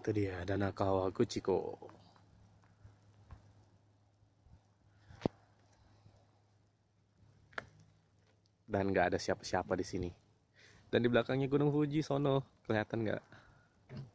Itu dia Danakawa kuciko Dan nggak ada siapa-siapa di sini. Dan di belakangnya Gunung Fuji sono kelihatan nggak?